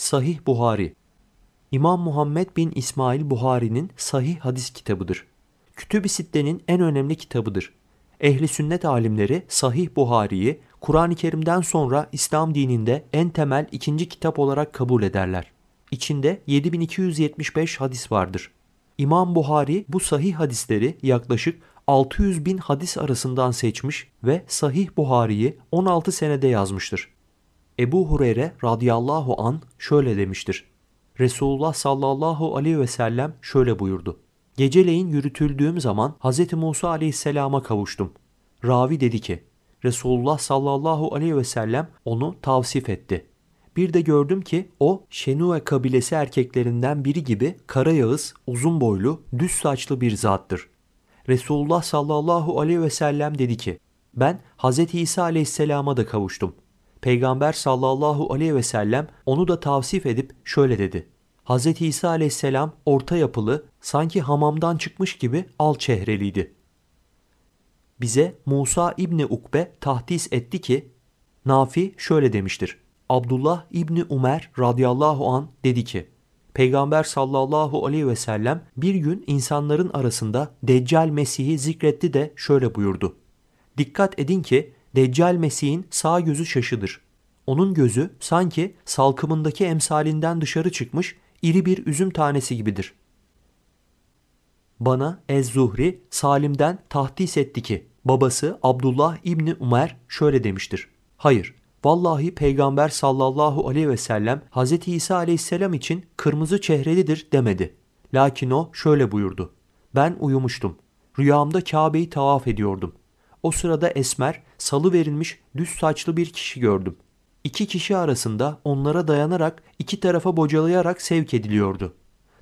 Sahih Buhari İmam Muhammed bin İsmail Buhari'nin Sahih Hadis kitabıdır. Kütüb-i Sitte'nin en önemli kitabıdır. Ehli sünnet alimleri Sahih Buhari'yi Kur'an-ı Kerim'den sonra İslam dininde en temel ikinci kitap olarak kabul ederler. İçinde 7275 hadis vardır. İmam Buhari bu sahih hadisleri yaklaşık 600 bin hadis arasından seçmiş ve Sahih Buhari'yi 16 senede yazmıştır. Ebu Hureyre radıyallahu an şöyle demiştir. Resulullah sallallahu aleyhi ve sellem şöyle buyurdu. Geceleyin yürütüldüğüm zaman Hz. Musa aleyhisselama kavuştum. Ravi dedi ki, Resulullah sallallahu aleyhi ve sellem onu tavsif etti. Bir de gördüm ki o Şenue kabilesi erkeklerinden biri gibi kara yağız, uzun boylu, düz saçlı bir zattır. Resulullah sallallahu aleyhi ve sellem dedi ki, ben Hz. İsa aleyhisselama da kavuştum.'' Peygamber sallallahu aleyhi ve sellem onu da tavsif edip şöyle dedi. Hz. İsa aleyhisselam orta yapılı, sanki hamamdan çıkmış gibi al çehreliydi. Bize Musa İbni Ukbe tahdis etti ki, Nafi şöyle demiştir. Abdullah İbni Umer radıyallahu an dedi ki, Peygamber sallallahu aleyhi ve sellem bir gün insanların arasında Deccal Mesih'i zikretti de şöyle buyurdu. Dikkat edin ki Deccal Mesih'in sağ gözü şaşıdır. Onun gözü sanki salkımındaki emsalinden dışarı çıkmış iri bir üzüm tanesi gibidir. Bana Ez-Zuhri Salim'den tahdis etti ki babası Abdullah İbni Umer şöyle demiştir. Hayır, vallahi Peygamber sallallahu aleyhi ve sellem Hz. İsa aleyhisselam için kırmızı çehrelidir demedi. Lakin o şöyle buyurdu. Ben uyumuştum. Rüyamda Kabe'yi tavaf ediyordum. O sırada Esmer salı verilmiş düz saçlı bir kişi gördüm. İki kişi arasında onlara dayanarak iki tarafa bocalayarak sevk ediliyordu.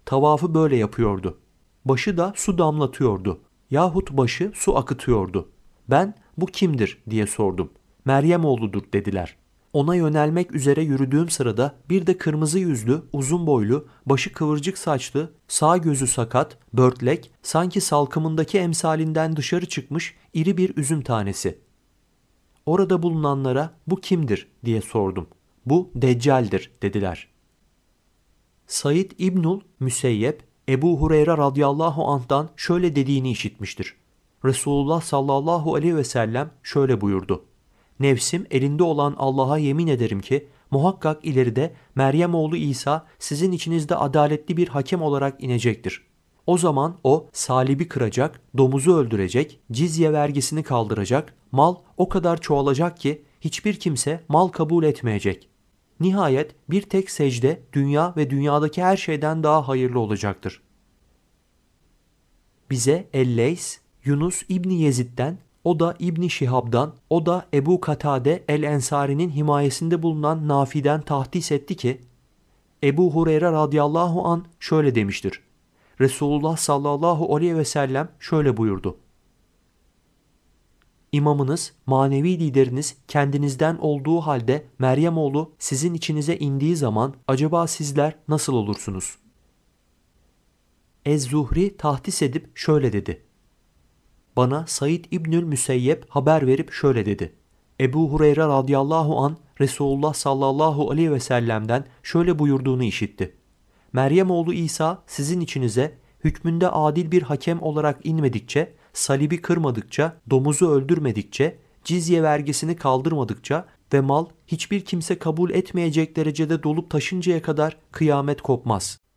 Tavafı böyle yapıyordu. Başı da su damlatıyordu. Yahut başı su akıtıyordu. Ben bu kimdir diye sordum. Meryem oğludur dediler.'' Ona yönelmek üzere yürüdüğüm sırada bir de kırmızı yüzlü, uzun boylu, başı kıvırcık saçlı, sağ gözü sakat, börtlek, sanki salkımındaki emsalinden dışarı çıkmış iri bir üzüm tanesi. Orada bulunanlara bu kimdir diye sordum. Bu Deccal'dir dediler. Said İbnül Müseyyep Ebu Hureyre radıyallahu anh'dan şöyle dediğini işitmiştir. Resulullah sallallahu aleyhi ve sellem şöyle buyurdu. Nefsim elinde olan Allah'a yemin ederim ki muhakkak ileride Meryem oğlu İsa sizin içinizde adaletli bir hakem olarak inecektir. O zaman o salibi kıracak, domuzu öldürecek, cizye vergisini kaldıracak, mal o kadar çoğalacak ki hiçbir kimse mal kabul etmeyecek. Nihayet bir tek secde dünya ve dünyadaki her şeyden daha hayırlı olacaktır. Bize Elleys, Yunus İbni Yezid'den o da İbni Şihab'dan, o da Ebu Katade el-Ensari'nin himayesinde bulunan Nafi'den tahdis etti ki, Ebu Hureyre radıyallahu an şöyle demiştir. Resulullah sallallahu aleyhi ve sellem şöyle buyurdu. İmamınız, manevi lideriniz kendinizden olduğu halde Meryem oğlu sizin içinize indiği zaman acaba sizler nasıl olursunuz? Ez-Zuhri tahdis edip şöyle dedi. Bana Said İbnül Müseyyep haber verip şöyle dedi. Ebu Hureyre radıyallahu an Resulullah sallallahu aleyhi ve sellem'den şöyle buyurduğunu işitti. Meryem oğlu İsa sizin içinize hükmünde adil bir hakem olarak inmedikçe, salibi kırmadıkça, domuzu öldürmedikçe, cizye vergisini kaldırmadıkça ve mal hiçbir kimse kabul etmeyecek derecede dolup taşıncaya kadar kıyamet kopmaz.